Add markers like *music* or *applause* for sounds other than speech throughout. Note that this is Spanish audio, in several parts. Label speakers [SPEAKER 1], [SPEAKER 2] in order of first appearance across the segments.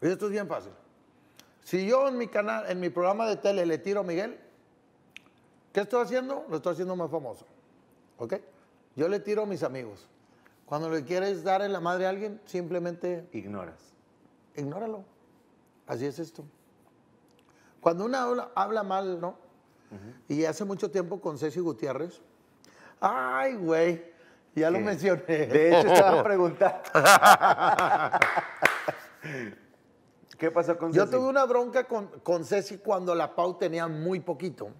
[SPEAKER 1] Esto es bien fácil. Si yo en mi canal, en mi programa de tele le tiro a Miguel, ¿qué estoy haciendo? Lo estoy haciendo más famoso. ¿Ok? Yo le tiro a mis amigos. Cuando le quieres dar en la madre a alguien, simplemente... Ignoras. Ignóralo. Así es esto. Cuando una habla, mal, ¿no? Y hace mucho tiempo con Ceci Gutiérrez. Ay, güey. Ya lo mencioné. De hecho, estaba preguntando. *laughs* ¿Qué pasó con Ceci? Yo tuve una bronca con, con Ceci cuando la Pau tenía muy poquito.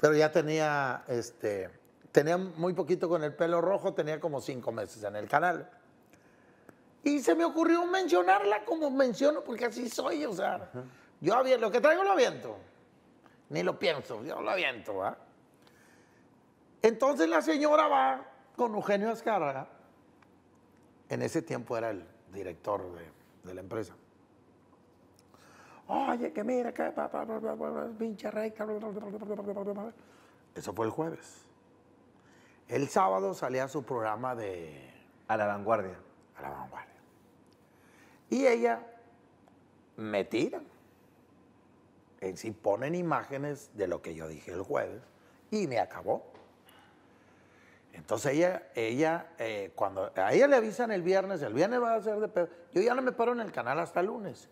[SPEAKER 1] Pero ya tenía, este, tenía muy poquito con el pelo rojo, tenía como cinco meses en el canal. Y se me ocurrió mencionarla como menciono, porque así soy, o sea, yo lo que traigo lo aviento, ni lo pienso, yo lo aviento, Entonces la señora va con Eugenio Azcárraga, en ese tiempo era el director de de la empresa. Oye, que mira, que pinche rey. Eso fue el jueves. El sábado salía su programa de... A la vanguardia. A la vanguardia. Y ella me tira. En sí ponen imágenes de lo que yo dije el jueves y me acabó. Entonces ella, ella eh, cuando a ella le avisan el viernes, el viernes va a ser de pedo. Yo ya no me paro en el canal hasta lunes.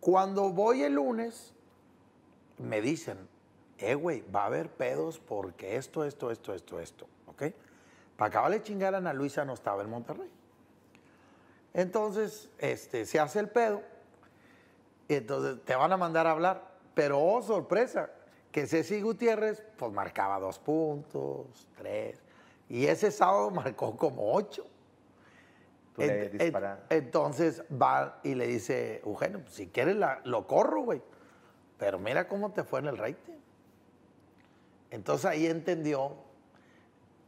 [SPEAKER 1] Cuando voy el lunes, me dicen, eh, güey, va a haber pedos porque esto, esto, esto, esto, esto, ¿ok? Para acabar de chingar, Ana Luisa no estaba en Monterrey. Entonces, este, se hace el pedo. Entonces, te van a mandar a hablar. Pero, oh, sorpresa, que Ceci Gutiérrez pues marcaba dos puntos, tres, y ese sábado *laughs* marcó como ocho. entonces va y le dice, Eugenio, pues, si quieres lo corro, güey, pero mira cómo te fue en el rating. Entonces ahí entendió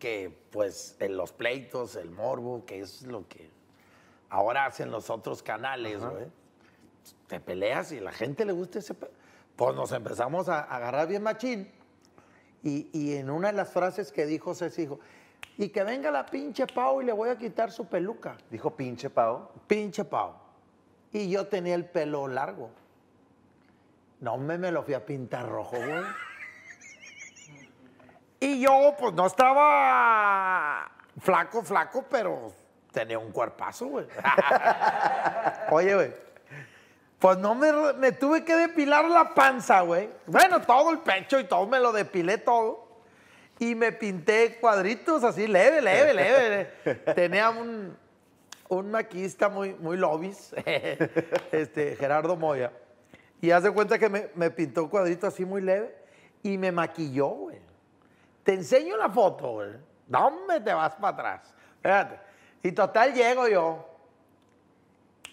[SPEAKER 1] que pues en los pleitos, el morbo, que es lo que ahora hacen los otros canales, Te peleas y a la gente le gusta ese pues nos empezamos a agarrar bien machín. Y, en una de las frases que dijo Ceci, dijo, y que venga la pinche Pau y le voy a quitar su peluca. ¿Dijo pinche Pau? Pinche Pau. Y yo tenía el pelo largo. No me, me lo fui a pintar rojo, güey. Y yo, pues, no estaba flaco, flaco, pero tenía un cuerpazo, güey. *laughs* Oye, güey. Pues no me, me tuve que depilar la panza, güey. Bueno, todo el pecho y todo, me lo depilé todo. Y me pinté cuadritos así, leve, leve, leve. *laughs* Tenía un, un maquista muy, muy lobis, *laughs* este, Gerardo Moya. Y hace cuenta que me, me pintó cuadrito así muy leve y me maquilló, güey. Te enseño la foto, güey. ¿Dónde te vas para atrás? Fíjate. Y total llego yo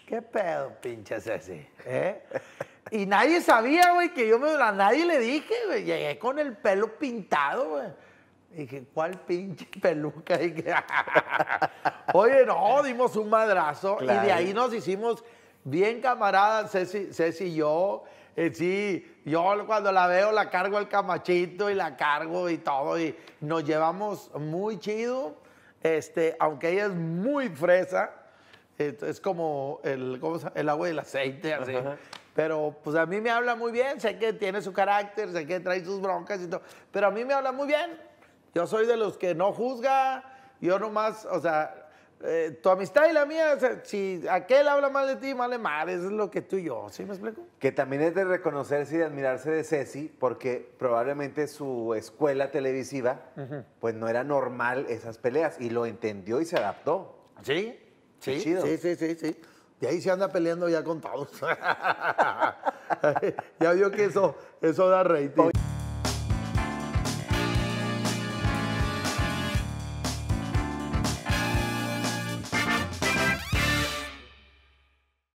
[SPEAKER 1] ¿Qué pedo, pinche Ceci? ¿Eh? *laughs* Y nadie sabía, güey, que yo me... A nadie le dije, güey. Llegué con el pelo pintado, güey. Dije, ¿cuál pinche *laughs* peluca? *laughs* Oye, no, dimos un madrazo. Y de ahí nos hicimos bien camaradas, Ceci, y yo. Eh, sí, yo cuando la veo la cargo al camachito y la cargo y todo. Y nos llevamos muy chido. Este, aunque ella es muy fresa, es, como el, agua y el aceite, así. Pero pues a mí me habla muy bien, sé que tiene su carácter, sé que trae sus broncas y todo, pero a mí me habla muy bien. Yo soy de los que no juzga, yo nomás, o sea, eh, tu amistad y la mía, si aquel habla mal de ti, mal es lo que tú y yo, ¿sí me explico? Que también es de reconocerse y de admirarse de Ceci, porque probablemente su escuela televisiva, pues no era normal esas peleas, y lo entendió y se adaptó. Sí, Sí, sí, sí, sí, sí. Y ahí se anda peleando ya con todos. *laughs* ya vio que eso, eso da rating.